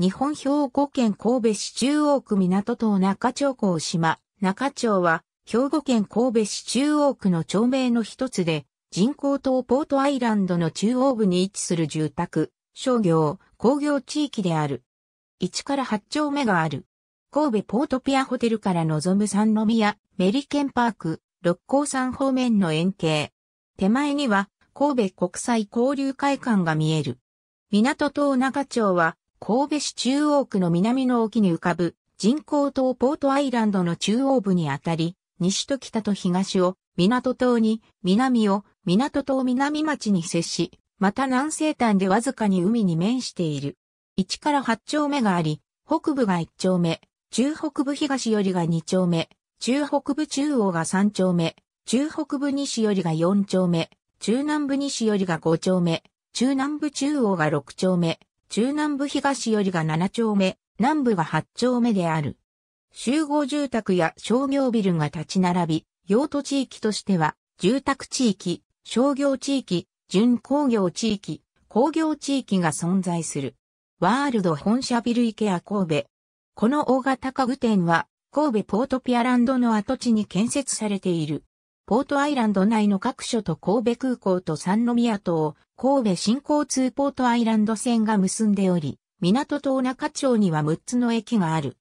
日本兵庫県神戸市中央区港島中町港島、中町は、兵庫県神戸市中央区の町名の一つで、人工島ポートアイランドの中央部に位置する住宅、商業、工業地域である。1から8丁目がある。神戸ポートピアホテルから望む三宮、メリケンパーク、六甲山方面の円形。手前には神戸国際交流会館が見える。港島中町は神戸市中央区の南の沖に浮かぶ人工島ポートアイランドの中央部にあたり、西と北と東を港島に、南を港島南町に接し、また南西端でわずかに海に面している。1から8丁目があり、北部が1丁目、中北部東よりが2丁目、中北部中央が3丁目、中北部西よりが4丁目、中南部西よりが5丁目、中南部中央が6丁目、中南部東よりが7丁目、南部が8丁目である。集合住宅や商業ビルが立ち並び、用途地域としては、住宅地域、商業地域、準工業地域、工業地域が存在する。ワールド本社ビルイケア神戸。この大型家具店は、神戸ポートピアランドの跡地に建設されている。ポートアイランド内の各所と神戸空港と三宮島を神戸新交通ポートアイランド線が結んでおり、港と中町には6つの駅がある。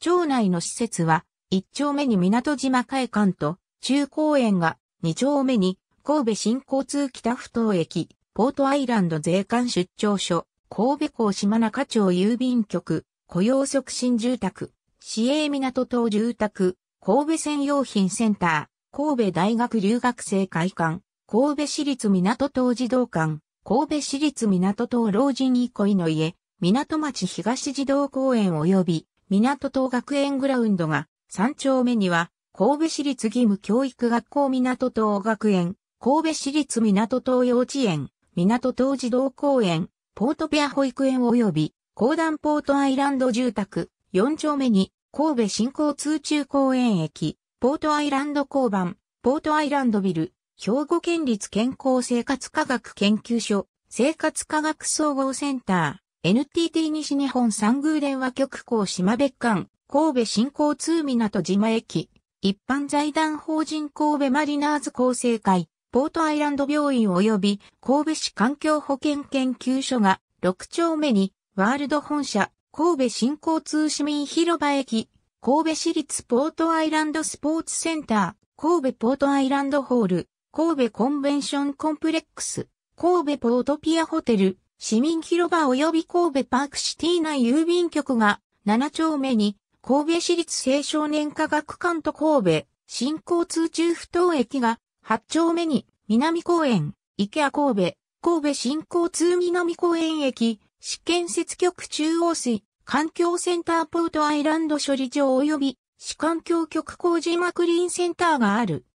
町内の施設は、1丁目に港島会館と中公園が、2丁目に神戸新交通北不頭駅、ポートアイランド税関出張所、神戸港島中町郵便局、雇用促進住宅、市営港等住宅、神戸専用品センター、神戸大学留学生会館、神戸市立港東児童館、神戸市立港東老人憩いの家、港町東児童公園及び港東学園グラウンドが3丁目には神戸市立義務教育学校港東学園、神戸市立港東幼稚園、港東児童公園、ポートペア保育園及び高段ポートアイランド住宅4丁目に神戸新港通中公園駅、ポートアイランド交番、ポートアイランドビル、兵庫県立健康生活科学研究所、生活科学総合センター、NTT 西日本三宮電話局港島別館、神戸新興通港島駅、一般財団法人神戸マリナーズ構成会、ポートアイランド病院及び神戸市環境保健研究所が6丁目にワールド本社、神戸新興通市民広場駅、神戸市立ポートアイランドスポーツセンター、神戸ポートアイランドホール、神戸コンベンションコンプレックス、神戸ポートピアホテル、市民広場及び神戸パークシティ内郵便局が7丁目に神戸市立青少年科学館と神戸新交通中不等駅が8丁目に南公園、池谷神戸、神戸新交通南公園駅、市建設局中央水、環境センターポートアイランド処理場及び市環境局工事マクリーンセンターがある。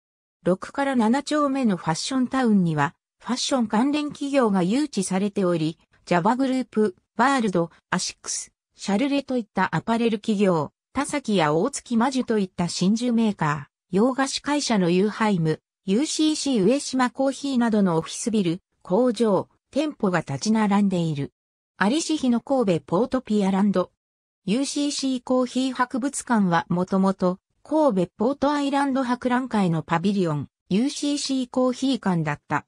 6から7丁目のファッションタウンには、ファッション関連企業が誘致されており、ジャバグループ、ワールド、アシックス、シャルレといったアパレル企業、田崎や大月魔女といった真珠メーカー、洋菓子会社のユーハイム、UCC 上島コーヒーなどのオフィスビル、工場、店舗が立ち並んでいる。ありしヒの神戸ポートピアランド。UCC コーヒー博物館はもともと神戸ポートアイランド博覧会のパビリオン UCC コーヒー館だった。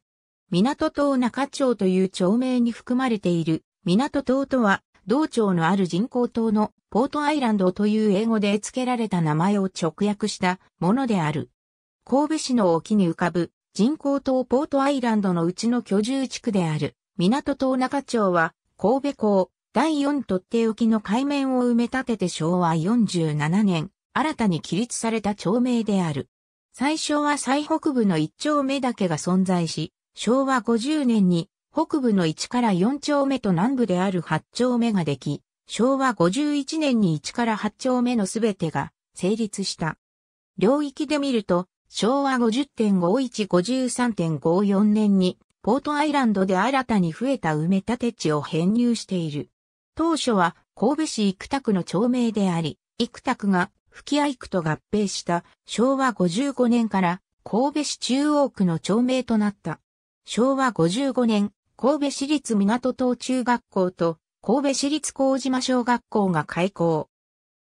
港島中町という町名に含まれている港島とは同町のある人工島のポートアイランドという英語で付けられた名前を直訳したものである。神戸市の沖に浮かぶ人工島ポートアイランドのうちの居住地区である港島中町は神戸港、第4取っておきの海面を埋め立てて昭和47年、新たに起立された町名である。最初は最北部の1丁目だけが存在し、昭和50年に北部の1から4丁目と南部である8丁目ができ、昭和51年に1から8丁目のすべてが成立した。領域で見ると、昭和50.51、53.54年にポートアイランドで新たに増えた埋め立て地を編入している。当初は神戸市生田区の町名であり、生田区が吹合区と合併した昭和55年から神戸市中央区の町名となった。昭和55年、神戸市立港東中学校と神戸市立高島小学校が開校。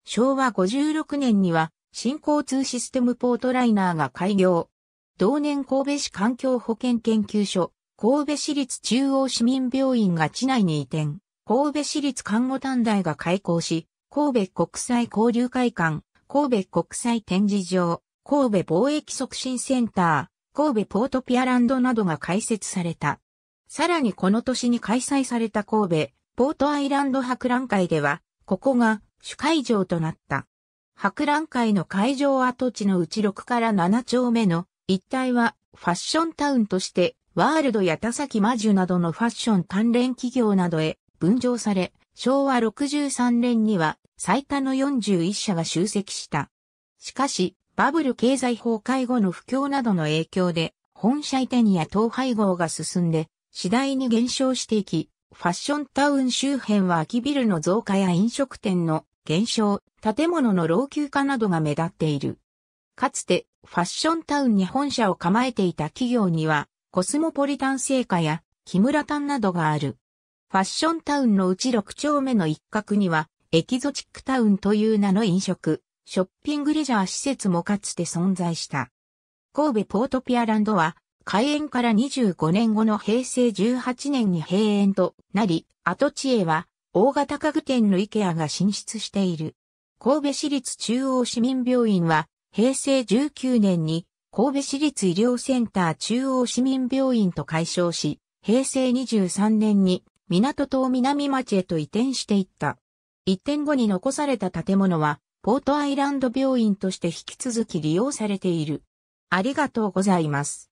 昭和56年には新交通システムポートライナーが開業。同年神戸市環境保健研究所神戸市立中央市民病院が地内に移転、神戸市立看護短大が開校し、神戸国際交流会館、神戸国際展示場、神戸貿易促進センター、神戸ポートピアランドなどが開設された。さらにこの年に開催された神戸、ポートアイランド博覧会では、ここが主会場となった。博覧会の会場跡地のうち6から7丁目の一帯はファッションタウンとしてワールドや田崎魔女などのファッション関連企業などへ分譲され、昭和63年には最多の41社が集積した。しかし、バブル経済崩壊後の不況などの影響で、本社移転や統廃合が進んで、次第に減少していき、ファッションタウン周辺は空きビルの増加や飲食店の減少、建物の老朽化などが目立っている。かつて、ファッションタウンに本社を構えていた企業には、コスモポリタン製菓や木村タンなどがある。ファッションタウンのうち6丁目の一角には、エキゾチックタウンという名の飲食、ショッピングレジャー施設もかつて存在した。神戸ポートピアランドは、開園から25年後の平成18年に閉園となり、跡地へは大型家具店のイケアが進出している。神戸市立中央市民病院は平成19年に神戸市立医療センター中央市民病院と解消し、平成23年に港島南町へと移転していった。移転後に残された建物は、ポートアイランド病院として引き続き利用されている。ありがとうございます。